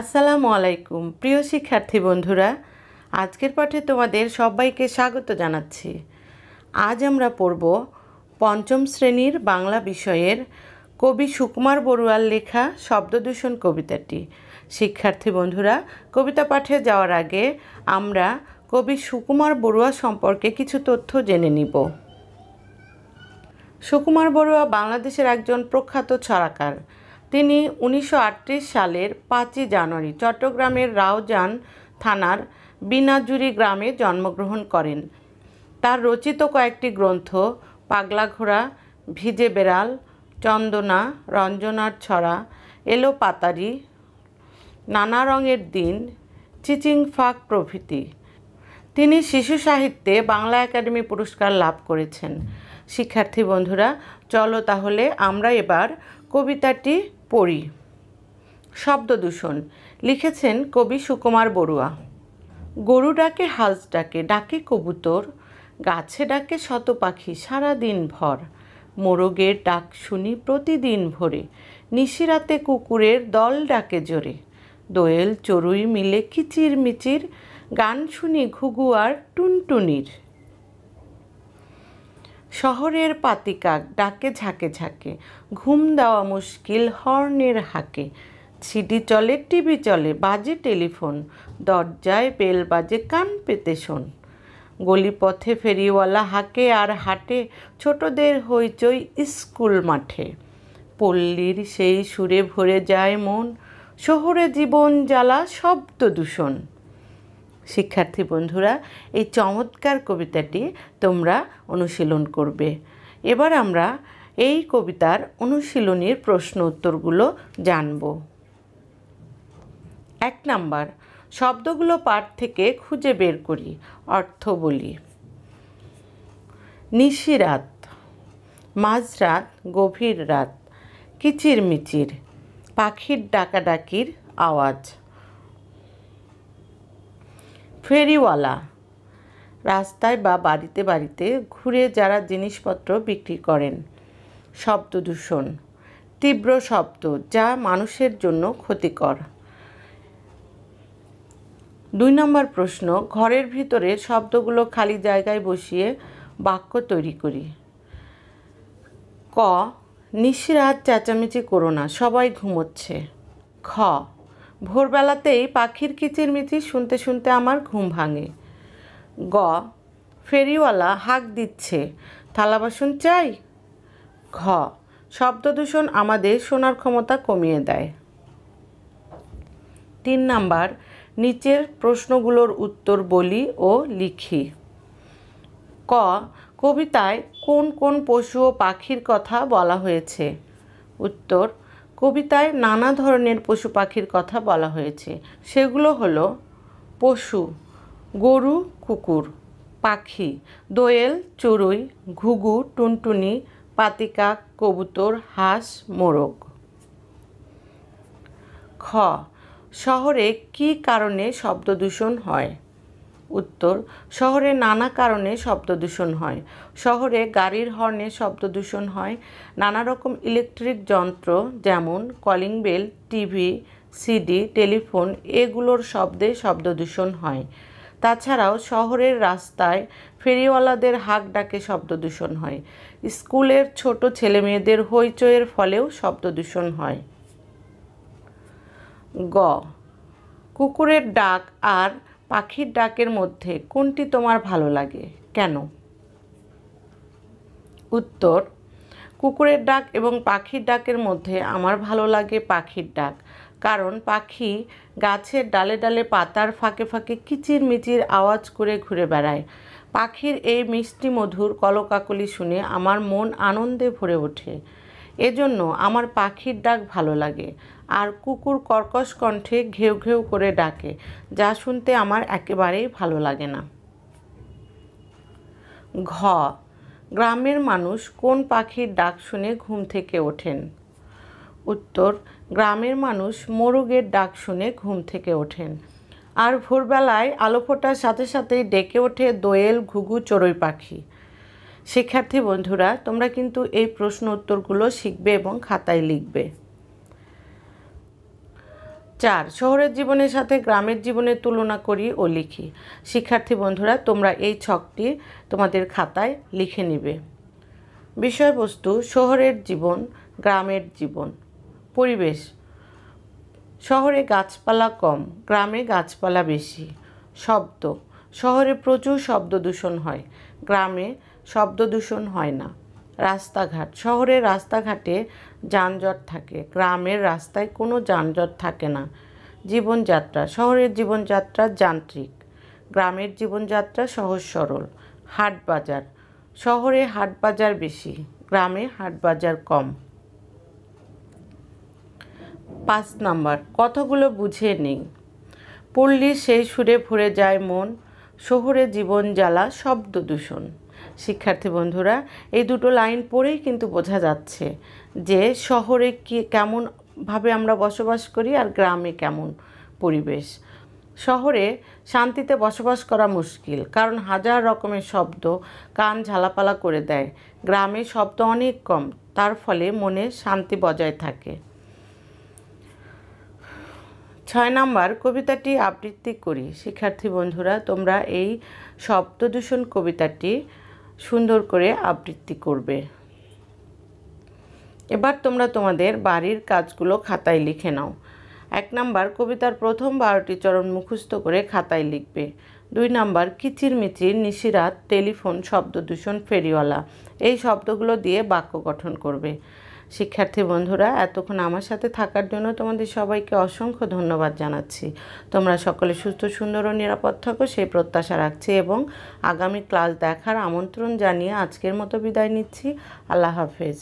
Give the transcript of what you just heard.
আসসালামু আলাইকুম প্রিয় শিক্ষার্থী বন্ধুরা আজকের পাঠে তোমাদের সবাইকে স্বাগত জানাচ্ছি আজ আমরা পড়ব পঞ্চম শ্রেণীর বাংলা বিষয়ের কবি সুকুমার বড়ুয়ার লেখা শব্দদূষণ কবিতাটি শিক্ষার্থী বন্ধুরা কবিতা পাঠে যাওয়ার আগে আমরা কবি সুকুমার বড়ুয়া সম্পর্কে কিছু তথ্য জেনে নিব সুকুমার বড়ুয়া বাংলাদেশের একজন প্রখ্যাত ছড়াকার তিনি উনিশশো সালের পাঁচই জানুয়ারি চট্টগ্রামের রাওজান থানার বিনাজুরি গ্রামে জন্মগ্রহণ করেন তার রচিত কয়েকটি গ্রন্থ পাগলা ঘোড়া ভিজে বেড়াল চন্দনা রঞ্জনার ছড়া এলো পাতারি নানা রঙের দিন চিচিং ফাঁক প্রভৃতি তিনি শিশু সাহিত্যে বাংলা একাডেমি পুরস্কার লাভ করেছেন শিক্ষার্থী বন্ধুরা চলো তাহলে আমরা এবার কবিতাটি পড়ি শব্দ দূষণ লিখেছেন কবি সুকুমার বড়ুয়া গরু ডাকে হাঁস ডাকে ডাকে কবুতর গাছে ডাকে শত পাখি সারা দিন ভর মোরগের ডাক শুনি প্রতিদিন ভরে নিশিরাতে কুকুরের দল ডাকে জোরে দোয়েল চড়ুই মিলে কিচির মিচির গান শুনি ঘুঘু আর টুনটুনির শহরের পাতিকাক ডাকে ঝাঁকে ঝাঁকে ঘুম দেওয়া মুশকিল হর্নের হাঁকে সিডি চলে টিভি চলে বাজে টেলিফোন দরজায় বেল বাজে কান পেতে শোন গলিপথে ফেরিওয়ালা হাঁকে আর হাটে ছোটদের হইচই স্কুল মাঠে পল্লীর সেই সুরে ভরে যায় মন শহরে জীবন জ্বালা শব্দ দূষণ শিক্ষার্থী বন্ধুরা এই চমৎকার কবিতাটি তোমরা অনুশীলন করবে এবার আমরা এই কবিতার অনুশীলনীর প্রশ্ন উত্তরগুলো জানব এক নাম্বার শব্দগুলো পাঠ থেকে খুঁজে বের করি অর্থ বলি নিশিরাত মাঝরাত গভীর রাত কিচিরমিচির পাখির ডাকাডাকির আওয়াজ ফেরিওয়ালা রাস্তায় বা বাড়িতে বাড়িতে ঘুরে যারা জিনিসপত্র বিক্রি করেন শব্দ দূষণ তীব্র শব্দ যা মানুষের জন্য ক্ষতিকর দুই নম্বর প্রশ্ন ঘরের ভিতরে শব্দগুলো খালি জায়গায় বসিয়ে বাক্য তৈরি করি ক নিশিরাত চেঁচামেচি করো না সবাই ঘুমোচ্ছে খ ভোরবেলাতেই পাখির কিচিরমিচির শুনতে শুনতে আমার ঘুম ভাঙে গ ফেরিওয়ালা হাঁক দিচ্ছে থালা বাসন চাই ঘ শব্দ দূষণ আমাদের শোনার ক্ষমতা কমিয়ে দেয় তিন নাম্বার নিচের প্রশ্নগুলোর উত্তর বলি ও লিখি ক কবিতায় কোন কোন পশু ও পাখির কথা বলা হয়েছে উত্তর কবিতায় নানা ধরনের পশু পাখির কথা বলা হয়েছে সেগুলো হলো পশু গরু কুকুর পাখি দোয়েল চড়ুই ঘুঘু টুনটুনি পাতিকা কবুতর হাঁস মোরগ খ শহরে কি কারণে শব্দ দূষণ হয় উত্তর শহরে নানা কারণে শব্দ দূষণ হয় শহরে গাড়ির হর্নে শব্দ দূষণ হয় নানা রকম ইলেকট্রিক যন্ত্র যেমন calling bell TV CD telephone এগুলোর শব্দে শব্দ দূষণ হয় তাছাড়াও শহরের রাস্তায় ফেরিওয়ালাদের হাঁক ডাকে শব্দ দূষণ হয় স্কুলের ছোট ছেলেমেয়েদের হইচয়ের ফলেও শব্দ দূষণ হয় গ কুকুরের ডাক আর পাখির ডাকের মধ্যে কোনটি তোমার ভালো লাগে কেন উত্তর কুকুরের ডাক এবং পাখির ডাকের মধ্যে আমার ভালো লাগে পাখির ডাক কারণ পাখি গাছের ডালে ডালে পাতার ফাঁকে ফাঁকে কিচির মিচির আওয়াজ করে ঘুরে বেড়ায় পাখির এই মিষ্টি মধুর কলকাকলি শুনে আমার মন আনন্দে ভরে ওঠে এজন্য আমার পাখির ডাক ভালো লাগে আর কুকুর কর্কশ কণ্ঠে ঘেউ ঘেউ করে ডাকে যা শুনতে আমার একেবারেই ভালো লাগে না ঘ গ্রামের মানুষ কোন পাখির ডাক শুনে ঘুম থেকে ওঠেন উত্তর গ্রামের মানুষ মোরগের ডাক শুনে ঘুম থেকে ওঠেন আর ভোরবেলায় আলো ফোটার সাথে সাথেই ডেকে ওঠে দোয়েল ঘুঘু চড়ুই পাখি শিক্ষার্থী বন্ধুরা তোমরা কিন্তু এই প্রশ্ন উত্তরগুলো শিখবে এবং খাতায় লিখবে চার শহরের জীবনের সাথে গ্রামের জীবনের তুলনা করি ও লিখি শিক্ষার্থী বন্ধুরা তোমরা এই ছকটি তোমাদের খাতায় লিখে নিবে বিষয়বস্তু শহরের জীবন গ্রামের জীবন পরিবেশ শহরে গাছপালা কম গ্রামে গাছপালা বেশি শব্দ শহরে প্রচুর শব্দ দূষণ হয় গ্রামে শব্দ দূষণ হয় না রাস্তাঘাট শহরের রাস্তাঘাটে যানজট থাকে গ্রামের রাস্তায় কোনো যানজট থাকে না জীবনযাত্রা শহরের জীবনযাত্রা যান্ত্রিক গ্রামের জীবনযাত্রা সহজ সরল হাট বাজার শহরে হাট বাজার বেশি গ্রামে হাট বাজার কম পাঁচ নাম্বার কথাগুলো বুঝে নেই পল্লীর সেই সুরে ভরে যায় মন শহরে জীবন জ্বালা শব্দ দূষণ শিক্ষার্থী বন্ধুরা এই দুটো লাইন পড়েই কিন্তু বোঝা যাচ্ছে যে শহরে কি কেমনভাবে আমরা বসবাস করি আর গ্রামে কেমন পরিবেশ শহরে শান্তিতে বসবাস করা মুশকিল কারণ হাজার রকমের শব্দ কান ঝালাপালা করে দেয় গ্রামে শব্দ অনেক কম তার ফলে মনে শান্তি বজায় থাকে ছয় নাম্বার কবিতাটি আবৃত্তি করি শিক্ষার্থী বন্ধুরা তোমরা এই শব্দ দূষণ কবিতাটি সুন্দর করে আবৃত্তি করবে এবার তোমরা তোমাদের বাড়ির কাজগুলো খাতায় লিখে নাও এক নাম্বার কবিতার প্রথম বারোটি চরণ মুখস্থ করে খাতায় লিখবে দুই নাম্বার কিচিরমিচির নিশিরাত টেলিফোন শব্দ দূষণ ফেরিওয়ালা এই শব্দগুলো দিয়ে বাক্য গঠন করবে শিক্ষার্থী বন্ধুরা এতক্ষণ আমার সাথে থাকার জন্য তোমাদের সবাইকে অসংখ্য ধন্যবাদ জানাচ্ছি তোমরা সকলে সুস্থ সুন্দর ও নিরাপদ থাকো সেই প্রত্যাশা রাখছি এবং আগামী ক্লাস দেখার আমন্ত্রণ জানিয়ে আজকের মতো বিদায় নিচ্ছি আল্লাহ হাফেজ